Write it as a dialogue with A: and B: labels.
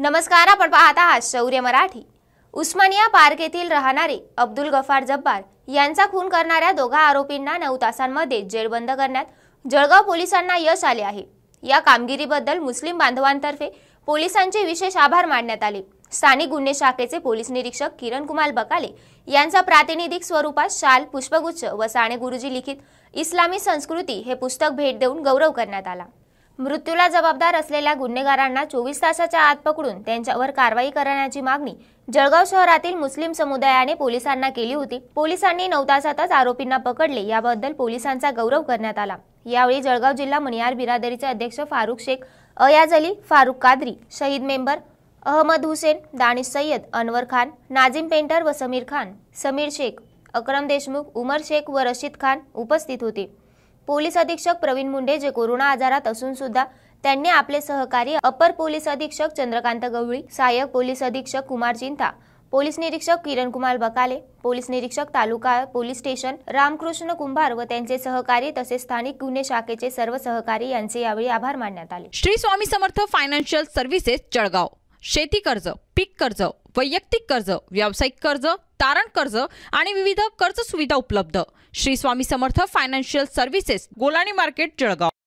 A: नमस्कार आपण पाहत आहात शौर्य मराठी उस्मानिया पार्क येथील राहणारे अब्दुल गफार जब्बार यांचा खून करणाऱ्या दोघा आरोपींना नऊ तासांमध्ये जेरबंद करण्यात जळगाव पोलिसांना यश आले आहे या कामगिरीबद्दल मुस्लिम बांधवांतर्फे पोलिसांचे विशेष आभार मानण्यात आले स्थानिक गुन्हे शाखेचे पोलीस निरीक्षक किरण कुमार बकाले यांचा प्रातिनिधिक स्वरूपात शाल पुष्पगुच्छ व साने गुरुजी लिखित इस्लामी संस्कृती हे पुस्तक भेट देऊन गौरव करण्यात आला मृत्यूला जबाबदार असलेल्या गुन्हेगारांना चोवीस तासाच्या आत पकडून त्यांच्यावर कारवाई करण्याची मागणी जळगाव शहरातील मुस्लिम समुदायाने पोलिसांना केली होती पोलिसांनी नऊ तासातच आरोपींना पकडले याबद्दल पोलिसांचा गौरव करण्यात आला यावेळी जळगाव जिल्हा मणियार बिरादरीचे अध्यक्ष फारुख शेख अयाज अली फारुख कादरी शहीद मेंबर अहमद हुसेन दानिश सय्यद अनवर खान नाझिम पेंटर व समीर खान समीर शेख अक्रम देशमुख उमर शेख व रशीद खान उपस्थित होते पोलीस अधीक्षक प्रवीण मुंडे जे कोरोना आजारात असून सुद्धा त्यांनी आपले सहकारी अपर पोलीस अधीक्षक चंद्रकांत गवळी सहाय्यक पोलीस अधीक्षक कुमार चिंता पोलीस निरीक्षक किरण कुमार बकाले पोलीस निरीक्षक तालुका पोलीस स्टेशन रामकृष्ण कुंभार व त्यांचे सहकारी तसेच स्थानिक गुन्हे शाखेचे सर्व सहकारी यांचे यावेळी आभार मानण्यात आले
B: श्री स्वामी समर्थ फायनान्शियल सर्व्हिसेस जळगाव शेती कर्ज पीक कर्ज वैयक्तिक कर्ज व्यावसायिक कर्ज तारण कर्ज आणि विविध कर्ज सुविधा उपलब्ध Shri Swami Samarth financial services Golani market Jalgaon